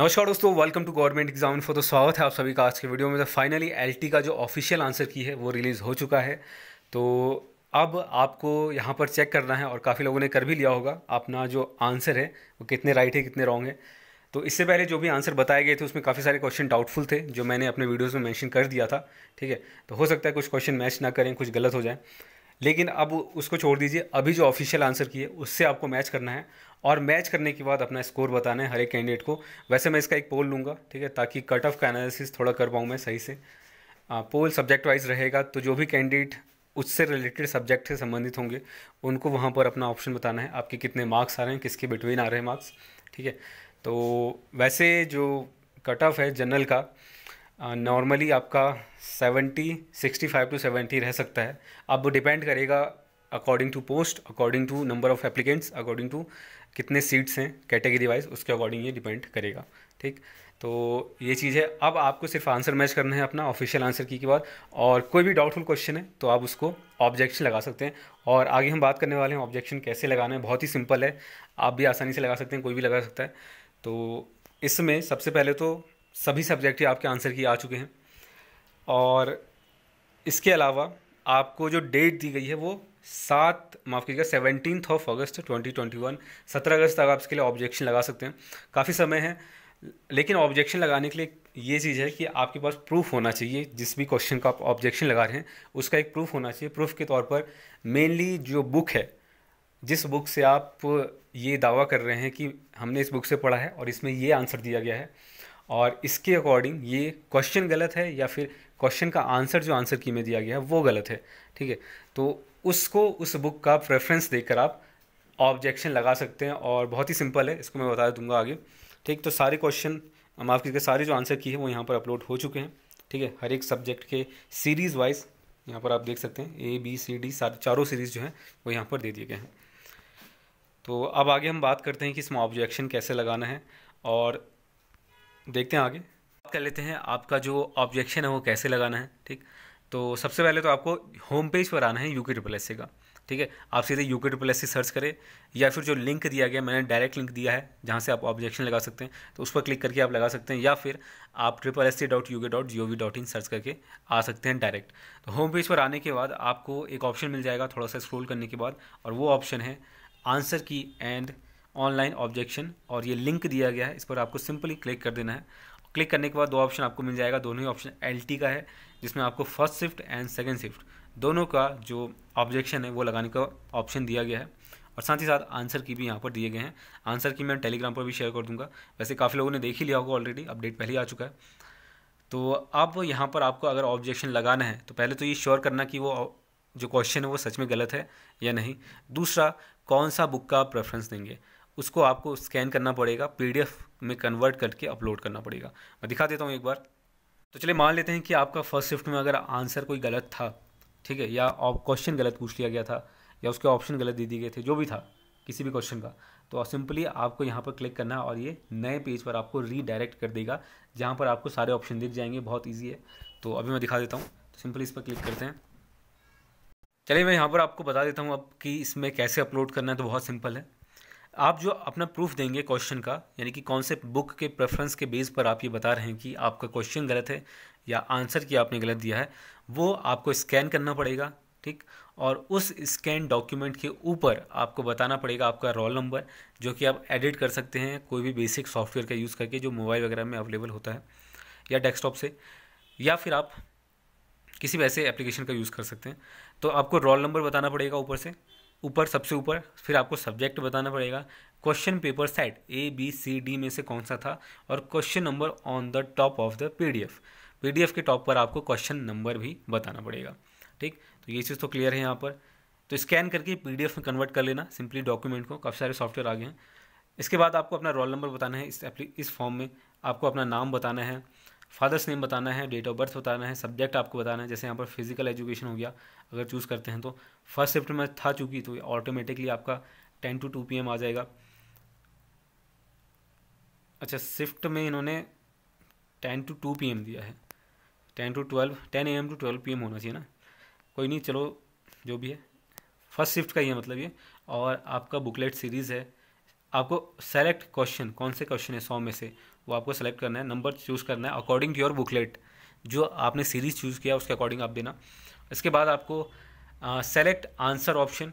नमस्कार दोस्तों welcome to government exam for तो स्वागत है आप सभी का आज के वीडियो में तो फाइनली एलटी का जो ऑफिशियल आंसर की है वो रिलीज़ हो चुका है तो अब आपको यहाँ पर चेक करना है और काफ़ी लोगों ने कर भी लिया होगा अपना जो आंसर है वो कितने राइट है कितने रॉन्ग है तो इससे पहले जो भी आंसर बताए गए थे उसमें काफ़ी सारे क्वेश्चन डाउटफुल थे जो मैंने अपने वीडियोज़ में मैंशन कर दिया था ठीक है तो हो सकता है कुछ क्वेश्चन मैच ना करें कुछ गलत हो जाए लेकिन अब उसको छोड़ दीजिए अभी जो ऑफिशियल आंसर की है उससे आपको मैच करना है और मैच करने के बाद अपना स्कोर बताना है हर एक कैंडिडेट को वैसे मैं इसका एक पोल लूँगा ठीक है ताकि कट ऑफ का एनालिसिस थोड़ा कर पाऊँ मैं सही से आ, पोल सब्जेक्ट वाइज रहेगा तो जो भी कैंडिडेट उससे रिलेटेड सब्जेक्ट से संबंधित होंगे उनको वहाँ पर अपना ऑप्शन बताना है आपके कितने मार्क्स आ रहे हैं किसके बिटवीन आ रहे हैं मार्क्स ठीक है तो वैसे जो कट ऑफ है जनरल का नॉर्मली uh, आपका seventy sixty five to seventy रह सकता है अब वो डिपेंड करेगा according to post according to number of applicants according to कितने सीट्स हैं कैटेगरी वाइज उसके अकॉर्डिंग ये डिपेंड करेगा ठीक तो ये चीज़ है अब आपको सिर्फ आंसर मैच करना है अपना ऑफिशियल आंसर की के बाद और कोई भी डाउटफुल क्वेश्चन है तो आप उसको ऑब्जेक्शन लगा सकते हैं और आगे हम बात करने वाले हैं ऑब्जेक्शन कैसे लगाना है बहुत ही सिंपल है आप भी आसानी से लगा सकते हैं कोई भी लगा सकता है तो इसमें सबसे पहले तो सभी सब्जेक्ट ही आपके आंसर की आ चुके हैं और इसके अलावा आपको जो डेट दी गई है वो सात माफ़ कीजिएगा सेवनटीन ऑफ अगस्त 2021 सत्रह अगस्त तक आप इसके लिए ऑब्जेक्शन लगा सकते हैं काफ़ी समय है लेकिन ऑब्जेक्शन लगाने के लिए ये चीज़ है कि आपके पास प्रूफ होना चाहिए जिस भी क्वेश्चन का आप ऑब्जेक्शन लगा रहे हैं उसका एक प्रूफ होना चाहिए प्रूफ के तौर पर मेनली जो बुक है जिस बुक से आप ये दावा कर रहे हैं कि हमने इस बुक से पढ़ा है और इसमें ये आंसर दिया गया है और इसके अकॉर्डिंग ये क्वेश्चन गलत है या फिर क्वेश्चन का आंसर जो आंसर की में दिया गया है वो गलत है ठीक है तो उसको उस बुक का प्रेफरेंस देकर आप ऑब्जेक्शन लगा सकते हैं और बहुत ही सिंपल है इसको मैं बता दूंगा आगे ठीक तो सारे क्वेश्चन माफ़ कीजिए सारे जो आंसर की है वो यहाँ पर अपलोड हो चुके हैं ठीक है हर एक सब्जेक्ट के सीरीज़ वाइज यहाँ पर आप देख सकते हैं ए बी सी डी सारे चारों सीरीज़ जो हैं वो यहाँ पर दे दिए गए हैं तो अब आगे हम बात करते हैं कि इसमें ऑब्जेक्शन कैसे लगाना है और देखते हैं आगे कर लेते हैं आपका जो ऑब्जेक्शन है वो कैसे लगाना है ठीक तो सबसे पहले तो आपको होम पेज पर आना है यू के ट्रिपल एस का ठीक है आप सीधे यू के ट्रिपल एस सर्च करें या फिर जो लिंक दिया गया मैंने डायरेक्ट लिंक दिया है जहाँ से आप ऑब्जेक्शन लगा सकते हैं तो उस पर क्लिक करके आप लगा सकते हैं या फिर आप triple S C dot U K dot G O V dot in search करके आ सकते हैं डायरेक्ट तो होम पेज पर आने के बाद आपको एक ऑप्शन मिल जाएगा थोड़ा सा स्क्रोल करने के बाद और वो ऑप्शन है आंसर की एंड ऑनलाइन ऑब्जेक्शन और ये लिंक दिया गया है इस पर आपको सिंपली क्लिक कर देना है क्लिक करने के बाद दो ऑप्शन आपको मिल जाएगा दोनों ही ऑप्शन एल का है जिसमें आपको first shift and second shift दोनों का जो ऑब्जेक्शन है वो लगाने का ऑप्शन दिया गया है और साथ ही साथ आंसर की भी यहाँ पर दिए गए हैं आंसर की मैं टेलीग्राम पर भी शेयर कर दूंगा वैसे काफ़ी लोगों ने देख ही लिया होगा ऑलरेडी अपडेट पहले ही आ चुका है तो अब यहाँ पर आपको अगर ऑब्जेक्शन लगाना है तो पहले तो ये श्योर करना कि वो जो क्वेश्चन है वो सच में गलत है या नहीं दूसरा कौन सा बुक का प्रेफरेंस देंगे उसको आपको स्कैन करना पड़ेगा पीडीएफ में कन्वर्ट करके अपलोड करना पड़ेगा मैं दिखा देता हूँ एक बार तो चलिए मान लेते हैं कि आपका फर्स्ट शिफ्ट में अगर आंसर कोई गलत था ठीक है या क्वेश्चन गलत पूछ लिया गया था या उसके ऑप्शन गलत दे दिए गए थे जो भी था किसी भी क्वेश्चन का तो सिंपली आपको यहाँ पर क्लिक करना है और ये नए पेज पर आपको रीडायरेक्ट कर देगा जहाँ पर आपको सारे ऑप्शन दिख जाएंगे बहुत ईजी है तो अभी मैं दिखा देता हूँ तो सिंपली इस पर क्लिक करते हैं चलिए मैं यहाँ पर आपको बता देता हूँ अब कि इसमें कैसे अपलोड करना है तो बहुत सिंपल है आप जो अपना प्रूफ देंगे क्वेश्चन का यानी कि कौन से बुक के प्रेफरेंस के बेस पर आप ये बता रहे हैं कि आपका क्वेश्चन गलत है या आंसर की आपने गलत दिया है वो आपको स्कैन करना पड़ेगा ठीक और उस स्कैन डॉक्यूमेंट के ऊपर आपको बताना पड़ेगा आपका रोल नंबर जो कि आप एडिट कर सकते हैं कोई भी बेसिक सॉफ्टवेयर का यूज़ करके जो मोबाइल वगैरह में अवेलेबल होता है या डेस्कटॉप से या फिर आप किसी भी ऐसे एप्लीकेशन का यूज़ कर सकते हैं तो आपको रोल नंबर बताना पड़ेगा ऊपर से ऊपर सबसे ऊपर फिर आपको सब्जेक्ट बताना पड़ेगा question paper set A B C D में से कौन सा था और question number on the top of the PDF PDF के टॉप पर आपको क्वेश्चन नंबर भी बताना पड़ेगा ठीक तो ये चीज़ तो क्लियर है यहाँ पर तो स्कैन करके पीडीएफ में कन्वर्ट कर लेना सिंपली डॉक्यूमेंट को काफ़ी सारे सॉफ्टवेयर आ गए हैं इसके बाद आपको अपना रोल नंबर बताना है इस इस फॉर्म में आपको अपना नाम बताना है फादर्स नेम बताना है डेट ऑफ बर्थ बताना है सब्जेक्ट आपको बताना है जैसे यहाँ पर फिजिकल एजुकेशन हो गया अगर चूज़ करते हैं तो फर्स्ट शिफ्ट में था चुकी तो ऑटोमेटिकली आपका टेन टू टू पी आ जाएगा अच्छा शिफ्ट में इन्होंने टेन टू टू पी दिया है ten to twelve ten A to twelve P होना चाहिए ना कोई नहीं चलो जो भी है फर्स्ट शिफ्ट का ही है मतलब ये और आपका बुकलेट सीरीज़ है आपको सेलेक्ट क्वेश्चन कौन से क्वेश्चन है सौ में से वो आपको सेलेक्ट करना है नंबर चूज़ करना है अकॉर्डिंग टू योर बुकलेट जो आपने सीरीज़ चूज़ किया उसके अकॉर्डिंग आप देना इसके बाद आपको सेलेक्ट आंसर ऑप्शन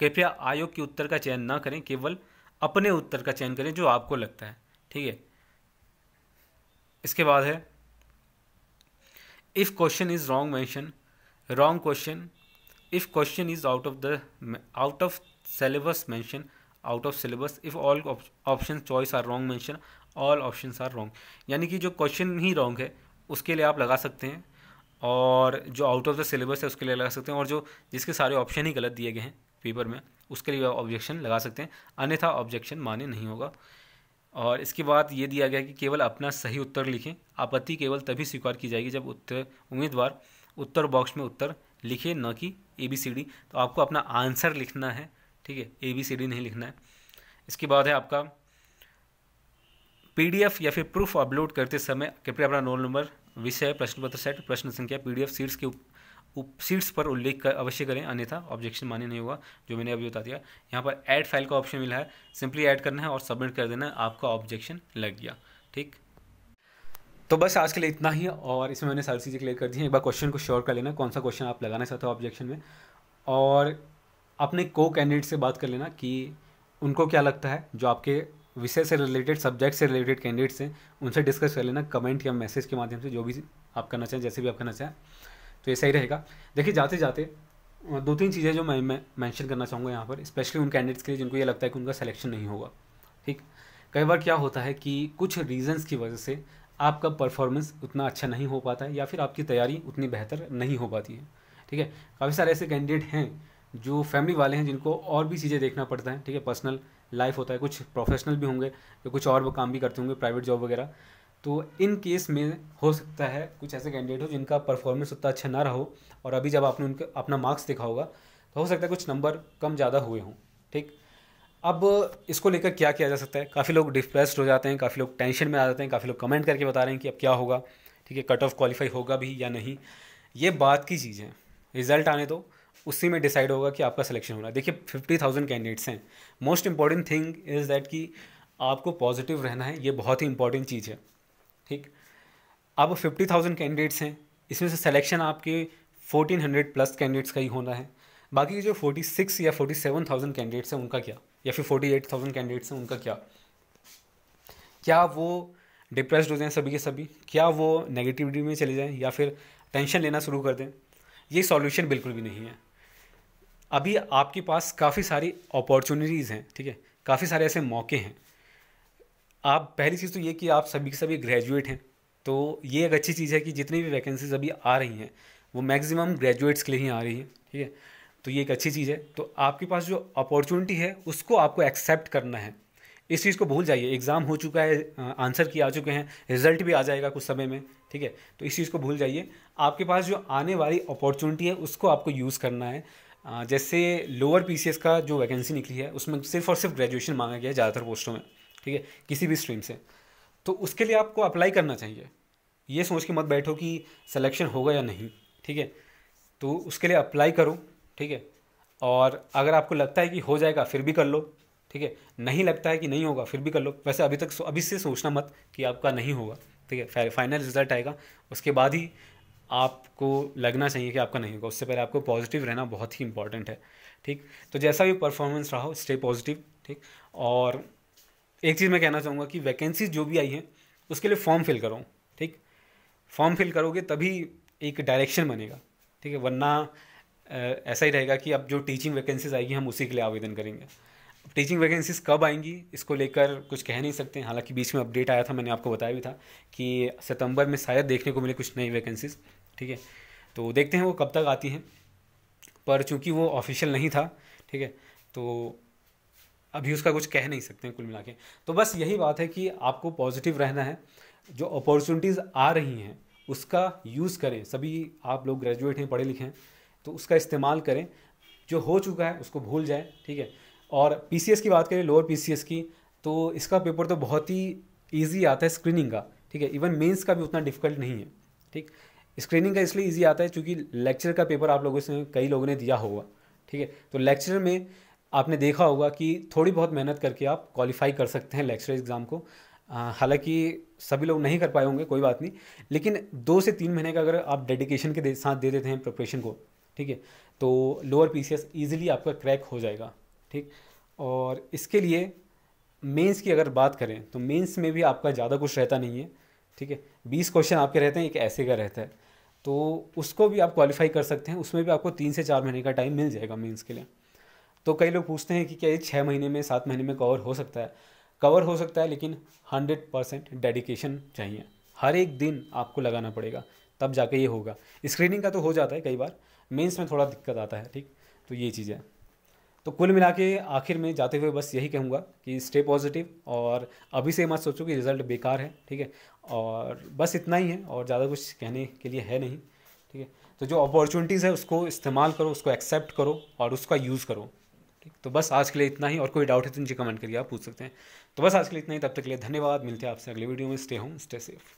कृपया आयोग के उत्तर का चयन ना करें केवल अपने उत्तर का चयन करें जो आपको लगता है ठीक है इसके बाद है if question is wrong mention wrong question if question is out of the out of syllabus mention out of syllabus if all option choice are wrong mention all option are wrong यानी कि जो question ही wrong है उसके लिए आप लगा सकते हैं और जो आउट ऑफ द सिलेबस है उसके लिए लगा सकते हैं और जो जिसके सारे ऑप्शन ही गलत दिए गए हैं पेपर में उसके लिए ऑब्जेक्शन लगा सकते हैं अन्यथा ऑब्जेक्शन मान्य नहीं होगा और इसके बाद ये दिया गया कि केवल अपना सही उत्तर लिखें आपत्ति केवल तभी स्वीकार की जाएगी जब उत्तर उम्मीदवार उत्तर बॉक्स में उत्तर लिखे न कि ए बी सी डी तो आपको अपना आंसर लिखना है ठीक है ए बी सी डी नहीं लिखना है इसके बाद है आपका पीडीएफ या फिर प्रूफ अपलोड करते समय कृपया अपना रोल नंबर विषय प्रश्न पत्र सेट प्रश्न संख्या पीडीएफ सीट्स के उप सीट्स पर उल्लेख कर अवश्य करें अन्यथा ऑब्जेक्शन मान्य नहीं होगा जो मैंने अभी बता दिया यहाँ पर ऐड फाइल का ऑप्शन मिला है सिंपली ऐड करना है और सबमिट कर देना है आपका ऑब्जेक्शन लग गया ठीक तो बस आज के लिए इतना ही और इसमें मैंने सारी चीज़ें क्लियर कर दी हैं एक बार क्वेश्चन को श्योर कर लेना कौन सा क्वेश्चन आप लगाना चाहते हो ऑब्जेक्शन में और अपने को कैंडिडेट से बात कर लेना कि उनको क्या लगता है जो आपके विषय से रिलेटेड सब्जेक्ट से रिलेटेड कैंडिडेट्स हैं उनसे डिस्कस कर लेना कमेंट या मैसेज के माध्यम से जो भी आप करना चाहें जैसे भी आप करना चाहें तो ये सही रहेगा देखिए जाते जाते दो तीन चीज़ें जो मैं मैंशन करना चाहूँगा यहाँ पर स्पेशली उन कैंडिडेट्स के लिए जिनको ये लगता है कि उनका सिलेक्शन नहीं होगा ठीक कई बार क्या होता है कि कुछ रीजंस की वजह से आपका परफॉर्मेंस उतना अच्छा नहीं हो पाता है या फिर आपकी तैयारी उतनी बेहतर नहीं हो पाती है ठीक है काफ़ी सारे ऐसे कैंडिडेट हैं जो फैमिली वाले हैं जिनको और भी चीज़ें देखना पड़ता है ठीक है पर्सनल लाइफ होता है कुछ प्रोफेशनल भी होंगे या कुछ और काम भी करते होंगे प्राइवेट जॉब वगैरह तो इन केस में हो सकता है कुछ ऐसे कैंडिडेट हो जिनका परफॉर्मेंस उतना अच्छा ना रहो और अभी जब आपने उनका अपना मार्क्स देखा होगा तो हो सकता है कुछ नंबर कम ज़्यादा हुए हों ठीक अब इसको लेकर क्या किया जा सकता है काफ़ी लोग डिप्रेस्ड हो जाते हैं काफ़ी लोग टेंशन में आ जाते हैं काफ़ी लोग कमेंट करके बता रहे हैं कि अब क्या होगा ठीक है कट ऑफ क्वालिफाई होगा भी या नहीं ये बात की चीज़ है रिजल्ट आने दो तो, उसी में डिसाइड होगा कि आपका सिलेक्शन होना देखिए फिफ्टी थाउजेंड कैंडिडेट्स हैं most important thing is that कि आपको पॉजिटिव रहना है ये बहुत ही इंपॉर्टेंट चीज़ है ठीक अब फिफ्टी थाउजेंड कैंडिडेट्स हैं इसमें से सिलेक्शन आपके फोर्टीन हंड्रेड प्लस कैंडिडेट्स का ही होना है बाकी जो फोर्टी सिक्स या फोर्टी सेवन थाउजेंड कैंडिडेट्स हैं उनका क्या या फिर फोर्टी एट थाउजेंड कैंडिडेट्स हैं उनका क्या क्या वो डिप्रेस हो जाएँ सभी के सभी क्या वो नेगेटिविटी में चले जाएँ या फिर टेंशन लेना शुरू कर दें ये सॉल्यूशन बिल्कुल भी नहीं है अभी आपके पास काफ़ी सारी अपॉर्चुनिटीज़ हैं ठीक है काफ़ी सारे ऐसे मौके हैं आप पहली चीज़ तो ये कि आप सभी के सभी ग्रेजुएट हैं तो ये एक अच्छी चीज़ है कि जितनी भी वैकेंसीज अभी आ रही हैं वो मैक्सिमम ग्रेजुएट्स के लिए ही आ रही हैं ठीक है तो ये एक अच्छी चीज़ है तो आपके पास जो अपॉर्चुनिटी है उसको आपको एक्सेप्ट करना है इस चीज़ को भूल जाइए एग्ज़ाम हो चुका है आंसर किए आ चुके हैं रिजल्ट भी आ जाएगा कुछ समय में ठीक है तो इस चीज़ को भूल जाइए आपके पास जो आने वाली अपॉर्चुनिटी है उसको आपको यूज़ करना है जैसे लोअर पी का जो वैकेंसी निकली है उसमें सिर्फ और सिर्फ ग्रेजुएशन मांगा गया है ज़्यादातर पोस्टों में ठीक है किसी भी स्ट्रीम से तो उसके लिए आपको अप्लाई करना चाहिए ये सोच के मत बैठो कि सिलेक्शन होगा या नहीं ठीक है तो उसके लिए अप्लाई करो ठीक है और अगर आपको लगता है कि हो जाएगा फिर भी कर लो ठीक है नहीं लगता है कि नहीं होगा फिर भी कर लो वैसे अभी तक अभी से सोचना मत कि आपका नहीं होगा ठीक है फाइनल रिजल्ट आएगा उसके बाद ही आपको लगना चाहिए कि आपका नहीं होगा उससे पहले आपको पॉजिटिव रहना बहुत ही इंपॉर्टेंट है ठीक तो जैसा भी परफॉर्मेंस रहा हो स्टे पॉजिटिव ठीक और एक चीज़ मैं कहना चाहूँगा कि वैकेंसीज जो भी आई हैं उसके लिए फॉर्म फिल करो ठीक फॉर्म फिल करोगे तभी एक डायरेक्शन बनेगा ठीक है वरना ऐसा ही रहेगा कि अब जो टीचिंग वैकेंसीज आएगी हम उसी के लिए आवेदन करेंगे टीचिंग वैकेंसीज कब आएंगी इसको लेकर कुछ कह नहीं सकते हालांकि बीच में अपडेट आया था मैंने आपको बताया भी था कि सितंबर में शायद देखने को मिले कुछ नई वैकेंसीज ठीक है तो देखते हैं वो कब तक आती हैं पर चूंकि वो ऑफिशियल नहीं था ठीक है तो अभी उसका कुछ कह नहीं सकते हैं कुल मिला के तो बस यही बात है कि आपको पॉजिटिव रहना है जो अपॉर्चुनिटीज़ आ रही हैं उसका यूज़ करें सभी आप लोग ग्रेजुएट हैं पढ़े लिखे हैं तो उसका इस्तेमाल करें जो हो चुका है उसको भूल जाए ठीक है और पी की बात करें लोअर पी की तो इसका पेपर तो बहुत ही ईजी आता है स्क्रीनिंग का ठीक है इवन मेंस का भी उतना डिफिकल्ट नहीं है ठीक स्क्रीनिंग का इसलिए ईजी आता है क्योंकि लेक्चर का पेपर आप लोगों से कई लोगों ने दिया होगा ठीक है तो लेक्चर में आपने देखा होगा कि थोड़ी बहुत मेहनत करके आप क्वालिफाई कर सकते हैं लेक्चर एग्ज़ाम को हालांकि सभी लोग नहीं कर पाए होंगे कोई बात नहीं लेकिन दो से तीन महीने का अगर आप डेडिकेशन के दे, साथ दे देते हैं प्रिपरेशन को ठीक है तो लोअर पी सी ईजिली आपका क्रैक हो जाएगा ठीक और इसके लिए मेंस की अगर बात करें तो मेंस में भी आपका ज़्यादा कुछ रहता नहीं है ठीक है बीस क्वेश्चन आपके रहते हैं एक ऐसे का रहता है तो उसको भी आप क्वालिफाई कर सकते हैं उसमें भी आपको तीन से चार महीने का टाइम मिल जाएगा मेंस के लिए तो कई लोग पूछते हैं कि क्या ये छः महीने में सात महीने में कवर हो सकता है कवर हो सकता है लेकिन हंड्रेड परसेंट डेडिकेशन चाहिए हर एक दिन आपको लगाना पड़ेगा तब जाके ये होगा स्क्रीनिंग का तो हो जाता है कई बार मेंस में थोड़ा दिक्कत आता है ठीक तो ये चीज़ है तो कुल मिला के आखिर में जाते हुए बस यही कहूँगा कि स्टे पॉजिटिव और अभी से मत सोचो कि रिज़ल्ट बेकार है ठीक है और बस इतना ही है और ज़्यादा कुछ कहने के लिए है नहीं ठीक है तो जो अपॉर्चुनिटीज़ है उसको इस्तेमाल करो उसको एक्सेप्ट करो और उसका यूज़ करो ठीक तो बस आज के लिए इतना ही और कोई डाउट है तो नीचे कमेंट करिए आप पूछ सकते हैं तो बस आज के लिए इतना ही तब तक के लिए धन्यवाद मिलते हैं आपसे अगले वीडियो में स्टे होम स्टे सेफ़